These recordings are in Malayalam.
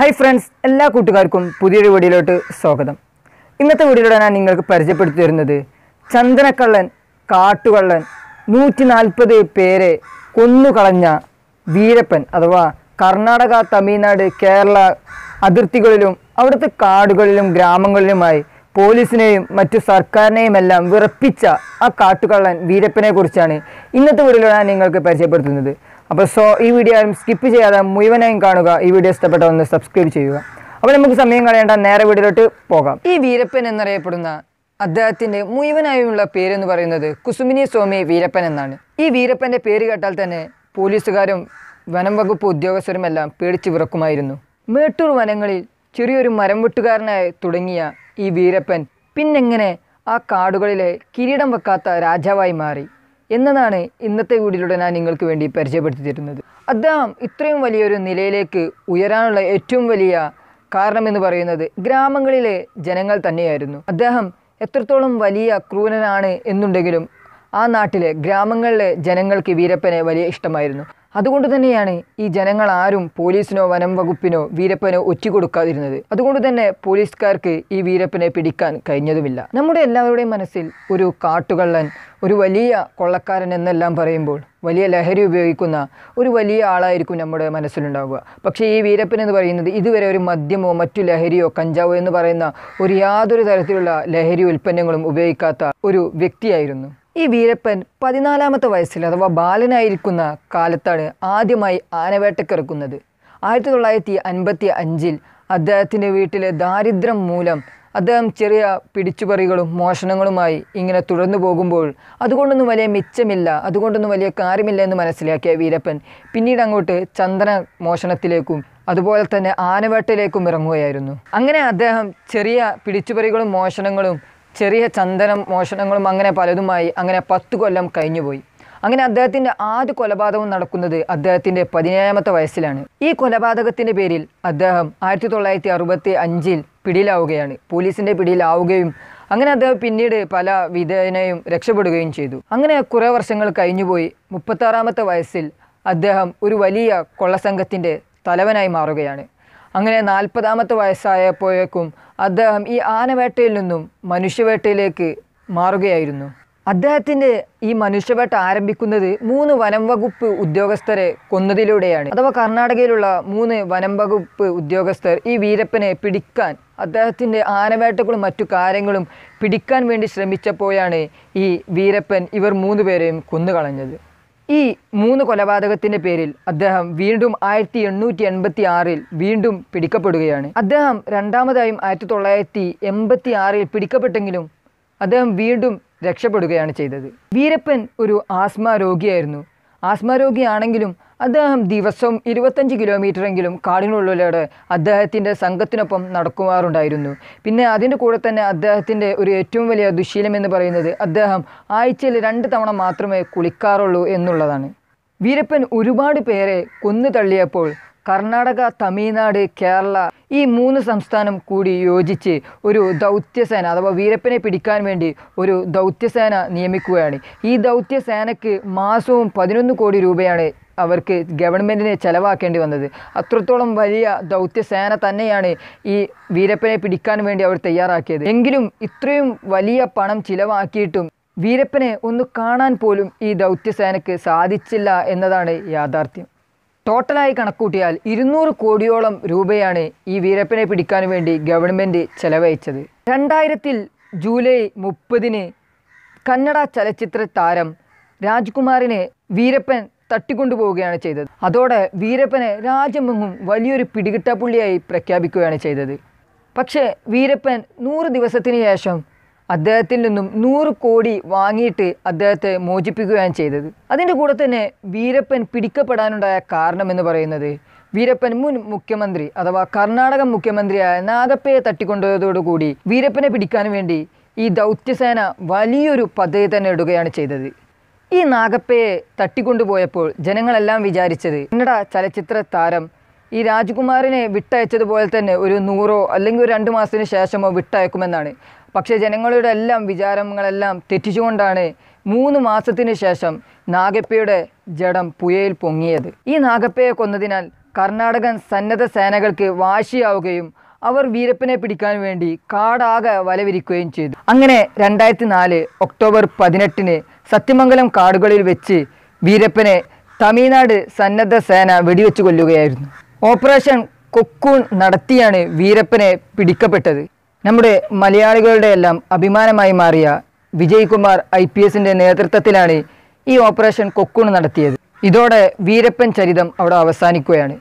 ഹായ് ഫ്രണ്ട്സ് എല്ലാ കൂട്ടുകാർക്കും പുതിയൊരു വീഡിയോയിലോട്ട് സ്വാഗതം ഇന്നത്തെ വീഡിയോയിലൂടെ ഞാൻ നിങ്ങൾക്ക് പരിചയപ്പെടുത്തി തരുന്നത് ചന്ദനക്കള്ളൻ കാട്ടുകള്ളൻ നൂറ്റി നാൽപ്പത് പേരെ കൊന്നുകളഞ്ഞ വീരപ്പൻ അഥവാ കർണാടക തമിഴ്നാട് കേരള അതിർത്തികളിലും അവിടുത്തെ കാടുകളിലും ഗ്രാമങ്ങളിലുമായി പോലീസിനെയും മറ്റു സർക്കാരിനെയുമെല്ലാം എല്ലാം വിറപ്പിച്ച ആ കാട്ടുകള്ളൻ വീരപ്പനെ കുറിച്ചാണ് ഇന്നത്തെ വീഡിയോ ഞാൻ നിങ്ങൾക്ക് പരിചയപ്പെടുത്തുന്നത് അപ്പോൾ സോ ഈ വീഡിയോ സ്കിപ്പ് ചെയ്യാതെ മുഴുവനായും കാണുക ഈ വീഡിയോ ഇഷ്ടപ്പെട്ട ഒന്ന് സബ്സ്ക്രൈബ് ചെയ്യുക അപ്പോൾ നമുക്ക് സമയം കളയേണ്ട നേരെ വീഡിയോയിലോട്ട് പോകാം ഈ വീരപ്പൻ എന്നറിയപ്പെടുന്ന അദ്ദേഹത്തിൻ്റെ മുഴുവനായുമുള്ള പേരെന്ന് പറയുന്നത് കുസുമിനി സ്വാമി വീരപ്പൻ എന്നാണ് ഈ വീരപ്പൻ്റെ പേര് കേട്ടാൽ തന്നെ പോലീസുകാരും വനം വകുപ്പ് ഉദ്യോഗസ്ഥരുമെല്ലാം പേടിച്ച് വിറക്കുമായിരുന്നു മേട്ടൂർ വനങ്ങളിൽ ചെറിയൊരു മരം വെട്ടുകാരനായി തുടങ്ങിയ ഈ വീരപ്പൻ പിന്നെങ്ങനെ ആ കാടുകളിലെ കിരീടം വെക്കാത്ത രാജാവായി മാറി എന്നതാണ് ഇന്നത്തെ വീടിലൂടെ ഞാൻ നിങ്ങൾക്ക് വേണ്ടി പരിചയപ്പെടുത്തി തരുന്നത് അദ്ദേഹം ഇത്രയും വലിയൊരു നിലയിലേക്ക് ഉയരാനുള്ള ഏറ്റവും വലിയ കാരണമെന്ന് പറയുന്നത് ഗ്രാമങ്ങളിലെ ജനങ്ങൾ തന്നെയായിരുന്നു അദ്ദേഹം എത്രത്തോളം വലിയ ക്രൂരനാണ് എന്നുണ്ടെങ്കിലും ആ നാട്ടിലെ ഗ്രാമങ്ങളിലെ ജനങ്ങൾക്ക് വീരപ്പനെ വലിയ ഇഷ്ടമായിരുന്നു അതുകൊണ്ട് തന്നെയാണ് ഈ ജനങ്ങൾ ആരും പോലീസിനോ വനം വകുപ്പിനോ വീരപ്പനോ ഒറ്റുകൊടുക്കാതിരുന്നത് അതുകൊണ്ട് തന്നെ പോലീസുകാർക്ക് ഈ വീരപ്പനെ പിടിക്കാൻ കഴിഞ്ഞതുമില്ല നമ്മുടെ എല്ലാവരുടെയും മനസ്സിൽ ഒരു കാട്ടുകള്ളൻ ഒരു വലിയ കൊള്ളക്കാരൻ എന്നെല്ലാം പറയുമ്പോൾ വലിയ ലഹരി ഉപയോഗിക്കുന്ന ഒരു വലിയ ആളായിരിക്കും നമ്മുടെ മനസ്സിലുണ്ടാവുക പക്ഷേ ഈ വീരപ്പൻ എന്ന് പറയുന്നത് ഇതുവരെ ഒരു മദ്യമോ മറ്റു ലഹരിയോ കഞ്ചാവോ എന്ന് പറയുന്ന ഒരു യാതൊരു തരത്തിലുള്ള ലഹരി ഉൽപ്പന്നങ്ങളും ഉപയോഗിക്കാത്ത ഒരു വ്യക്തിയായിരുന്നു ഈ വീരപ്പൻ പതിനാലാമത്തെ വയസ്സിൽ അഥവാ ബാലനായിരിക്കുന്ന കാലത്താണ് ആദ്യമായി ആനവേട്ടക്കിറക്കുന്നത് ആയിരത്തി തൊള്ളായിരത്തി അൻപത്തി അഞ്ചിൽ അദ്ദേഹത്തിൻ്റെ വീട്ടിലെ ദാരിദ്ര്യം മൂലം അദ്ദേഹം ചെറിയ പിടിച്ചുപറികളും മോഷണങ്ങളുമായി ഇങ്ങനെ തുടർന്നു പോകുമ്പോൾ അതുകൊണ്ടൊന്നും വലിയ മിച്ചമില്ല അതുകൊണ്ടൊന്നും വലിയ കാര്യമില്ല എന്ന് മനസ്സിലാക്കിയ വീരപ്പൻ പിന്നീട് അങ്ങോട്ട് ചന്ദന മോഷണത്തിലേക്കും അതുപോലെ തന്നെ ആനവേട്ടയിലേക്കും ഇറങ്ങുകയായിരുന്നു അങ്ങനെ അദ്ദേഹം ചെറിയ പിടിച്ചുപറികളും മോഷണങ്ങളും ചെറിയ ചന്ദനം മോഷണങ്ങളും അങ്ങനെ പലതുമായി അങ്ങനെ പത്ത് കൊല്ലം കഴിഞ്ഞുപോയി അങ്ങനെ അദ്ദേഹത്തിൻ്റെ ആദ്യ കൊലപാതകം നടക്കുന്നത് അദ്ദേഹത്തിൻ്റെ പതിനേഴാമത്തെ വയസ്സിലാണ് ഈ കൊലപാതകത്തിൻ്റെ പേരിൽ അദ്ദേഹം ആയിരത്തി തൊള്ളായിരത്തി അറുപത്തി അഞ്ചിൽ പിടിയിലാവുകയാണ് പോലീസിൻ്റെ പിടിയിലാവുകയും അങ്ങനെ അദ്ദേഹം പിന്നീട് പല വിധേനയും രക്ഷപ്പെടുകയും ചെയ്തു അങ്ങനെ കുറേ വർഷങ്ങൾ കഴിഞ്ഞുപോയി മുപ്പത്താറാമത്തെ വയസ്സിൽ അദ്ദേഹം ഒരു വലിയ കൊള്ളസംഘത്തിൻ്റെ തലവനായി മാറുകയാണ് അങ്ങനെ നാൽപ്പതാമത്തെ വയസ്സായപ്പോഴേക്കും അദ്ദേഹം ഈ ആനവേട്ടയിൽ നിന്നും മനുഷ്യവേട്ടയിലേക്ക് മാറുകയായിരുന്നു അദ്ദേഹത്തിൻ്റെ ഈ മനുഷ്യവേട്ട ആരംഭിക്കുന്നത് മൂന്ന് വനം വകുപ്പ് ഉദ്യോഗസ്ഥരെ കൊന്നതിലൂടെയാണ് അഥവാ കർണാടകയിലുള്ള മൂന്ന് വനം വകുപ്പ് ഉദ്യോഗസ്ഥർ ഈ വീരപ്പനെ പിടിക്കാൻ അദ്ദേഹത്തിൻ്റെ ആനവേട്ടകളും മറ്റു കാര്യങ്ങളും പിടിക്കാൻ വേണ്ടി ശ്രമിച്ചപ്പോഴാണ് ഈ വീരപ്പൻ ഇവർ മൂന്ന് പേരെയും കൊന്നുകളഞ്ഞത് ഈ മൂന്ന് കൊലപാതകത്തിൻ്റെ പേരിൽ അദ്ദേഹം വീണ്ടും ആയിരത്തി എണ്ണൂറ്റി എൺപത്തി ആറിൽ വീണ്ടും പിടിക്കപ്പെടുകയാണ് അദ്ദേഹം രണ്ടാമതായും ആയിരത്തി തൊള്ളായിരത്തി എൺപത്തി ആറിൽ പിടിക്കപ്പെട്ടെങ്കിലും അദ്ദേഹം വീണ്ടും രക്ഷപ്പെടുകയാണ് ചെയ്തത് വീരപ്പൻ ഒരു ആസ്മ രോഗിയായിരുന്നു ആസ്മ രോഗിയാണെങ്കിലും അദ്ദേഹം ദിവസവും ഇരുപത്തഞ്ച് കിലോമീറ്ററെങ്കിലും കാടിനുള്ളിലൂടെ അദ്ദേഹത്തിൻ്റെ സംഘത്തിനൊപ്പം നടക്കുമാറുണ്ടായിരുന്നു പിന്നെ അതിൻ്റെ കൂടെ തന്നെ അദ്ദേഹത്തിൻ്റെ ഒരു ഏറ്റവും വലിയ ദുശീലം എന്ന് പറയുന്നത് അദ്ദേഹം ആഴ്ചയിൽ രണ്ട് തവണ മാത്രമേ കുളിക്കാറുള്ളൂ എന്നുള്ളതാണ് വീരപ്പൻ ഒരുപാട് പേരെ കൊന്നു തള്ളിയപ്പോൾ കർണാടക തമിഴ്നാട് കേരള ഈ മൂന്ന് സംസ്ഥാനം കൂടി യോജിച്ച് ഒരു ദൗത്യസേന അഥവാ വീരപ്പനെ പിടിക്കാൻ വേണ്ടി ഒരു ദൗത്യസേന നിയമിക്കുകയാണ് ഈ ദൗത്യസേനയ്ക്ക് മാസവും പതിനൊന്ന് കോടി രൂപയാണ് അവർക്ക് ഗവൺമെൻറ്റിനെ ചിലവാക്കേണ്ടി വന്നത് അത്രത്തോളം വലിയ ദൗത്യസേന തന്നെയാണ് ഈ വീരപ്പനെ പിടിക്കാൻ വേണ്ടി അവർ തയ്യാറാക്കിയത് എങ്കിലും ഇത്രയും വലിയ പണം ചിലവാക്കിയിട്ടും വീരപ്പനെ ഒന്ന് കാണാൻ പോലും ഈ ദൗത്യസേനയ്ക്ക് സാധിച്ചില്ല എന്നതാണ് യാഥാർത്ഥ്യം ടോട്ടലായി കണക്കൂട്ടിയാൽ ഇരുന്നൂറ് കോടിയോളം രൂപയാണ് ഈ വീരപ്പനെ പിടിക്കാൻ വേണ്ടി ഗവൺമെൻറ് ചെലവഴിച്ചത് രണ്ടായിരത്തിൽ ജൂലൈ മുപ്പതിന് കന്നഡ ചലച്ചിത്ര താരം രാജ്കുമാറിനെ വീരപ്പൻ തട്ടിക്കൊണ്ടുപോവുകയാണ് ചെയ്തത് അതോടെ വീരപ്പനെ രാജ്യമെങ്ങും വലിയൊരു പിടികിട്ടാപ്പുള്ളിയായി പ്രഖ്യാപിക്കുകയാണ് ചെയ്തത് പക്ഷേ വീരപ്പൻ നൂറ് ദിവസത്തിന് ശേഷം അദ്ദേഹത്തിൽ നിന്നും നൂറ് കോടി വാങ്ങിയിട്ട് അദ്ദേഹത്തെ മോചിപ്പിക്കുകയാണ് ചെയ്തത് അതിൻ്റെ കൂടെ തന്നെ വീരപ്പൻ പിടിക്കപ്പെടാനുണ്ടായ കാരണമെന്ന് പറയുന്നത് വീരപ്പൻ മുൻ മുഖ്യമന്ത്രി അഥവാ കർണാടക മുഖ്യമന്ത്രിയായ നാഗപ്പയെ തട്ടിക്കൊണ്ടതോടുകൂടി വീരപ്പനെ പിടിക്കാൻ വേണ്ടി ഈ ദൗത്യസേന വലിയൊരു പദ്ധതി തന്നെ ഇടുകയാണ് ചെയ്തത് ഈ നാഗപ്പയെ തട്ടിക്കൊണ്ടുപോയപ്പോൾ ജനങ്ങളെല്ലാം വിചാരിച്ചത് കന്നഡ ചലച്ചിത്ര താരം ഈ രാജ്കുമാറിനെ വിട്ടയച്ചതുപോലെ തന്നെ ഒരു നൂറോ അല്ലെങ്കിൽ ഒരു രണ്ട് മാസത്തിന് ശേഷമോ വിട്ടയക്കുമെന്നാണ് പക്ഷേ ജനങ്ങളുടെ എല്ലാം വിചാരങ്ങളെല്ലാം തെറ്റിച്ചുകൊണ്ടാണ് മൂന്ന് മാസത്തിന് ശേഷം നാഗപ്പയുടെ ജഡം പുയയിൽ പൊങ്ങിയത് ഈ നാഗപ്പയെ കൊന്നതിനാൽ കർണാടകൻ സന്നദ്ധ സേനകൾക്ക് വാശിയാവുകയും അവർ വീരപ്പനെ പിടിക്കാൻ വേണ്ടി കാടാകെ വലവിരിക്കുകയും ചെയ്തു അങ്ങനെ രണ്ടായിരത്തി നാല് ഒക്ടോബർ പതിനെട്ടിന് സത്യമംഗലം കാടുകളിൽ വെച്ച് വീരപ്പനെ തമിഴ്നാട് സന്നദ്ധ സേന വെടിവെച്ചു കൊല്ലുകയായിരുന്നു ഓപ്പറേഷൻ കൊക്കൂൺ നടത്തിയാണ് വീരപ്പനെ പിടിക്കപ്പെട്ടത് നമ്മുടെ മലയാളികളുടെ എല്ലാം അഭിമാനമായി മാറിയ വിജയ്കുമാർ ഐ പി എസിൻ്റെ നേതൃത്വത്തിലാണ് ഈ ഓപ്പറേഷൻ കൊക്കൂൺ നടത്തിയത് ഇതോടെ വീരപ്പൻ ചരിതം അവിടെ അവസാനിക്കുകയാണ്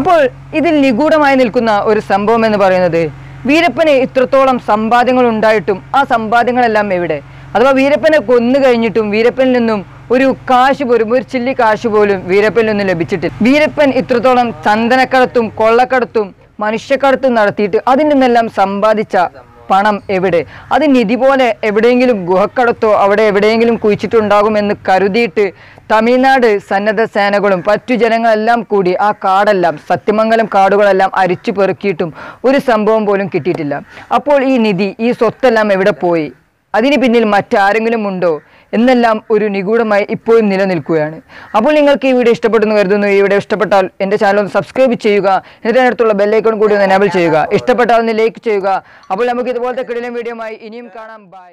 അപ്പോൾ ഇതിൽ നിഗൂഢമായി നിൽക്കുന്ന ഒരു സംഭവം എന്ന് പറയുന്നത് വീരപ്പന് ഇത്രത്തോളം സമ്പാദ്യങ്ങൾ ഉണ്ടായിട്ടും ആ സമ്പാദ്യങ്ങളെല്ലാം എവിടെ അഥവാ വീരപ്പനെ കൊന്നു കഴിഞ്ഞിട്ടും വീരപ്പനിൽ നിന്നും ഒരു കാശ് പോലും ഒരു ചില്ലി കാശ് പോലും വീരപ്പനിൽ നിന്നും ലഭിച്ചിട്ടില്ല വീരപ്പൻ ഇത്രത്തോളം ചന്ദനക്കടത്തും കൊള്ളക്കടത്തും മനുഷ്യക്കടത്തും നടത്തിയിട്ട് അതിൽ നിന്നെല്ലാം സമ്പാദിച്ച പണം എവിടെ അത് നിധി പോലെ എവിടെയെങ്കിലും ഗുഹക്കടത്തോ അവിടെ എവിടെയെങ്കിലും കുഴിച്ചിട്ടുണ്ടാകുമെന്ന് കരുതിയിട്ട് തമിഴ്നാട് സന്നദ്ധ സേനകളും മറ്റു ജനങ്ങളെല്ലാം കൂടി ആ കാടെല്ലാം സത്യമംഗലം കാടുകളെല്ലാം അരിച്ചു പെറുക്കിയിട്ടും ഒരു സംഭവം പോലും കിട്ടിയിട്ടില്ല അപ്പോൾ ഈ നിധി ഈ സ്വത്തെല്ലാം എവിടെ പോയി അതിന് പിന്നിൽ മറ്റാരെങ്കിലും ഉണ്ടോ എന്നെല്ലാം ഒരു നിഗൂഢമായി ഇപ്പോഴും നിലനിൽക്കുകയാണ് അപ്പോൾ നിങ്ങൾക്ക് ഈ വീഡിയോ ഇഷ്ടപ്പെട്ടെന്ന് കരുതുന്നു ഈ വീഡിയോ ഇഷ്ടപ്പെട്ടാൽ എൻ്റെ ചാനൽ ഒന്ന് സബ്സ്ക്രൈബ് ചെയ്യുക എന്നിട്ട് അടുത്തുള്ള ബെല്ലൈക്കോൺ കൂടി ഒന്ന് എനാബിൾ ചെയ്യുക ഇഷ്ടപ്പെട്ടാൽ ഒന്ന് ലൈക്ക് ചെയ്യുക അപ്പോൾ നമുക്ക് ഇതുപോലത്തെ കിടിലം വീഡിയോ ഇനിയും കാണാം ബൈ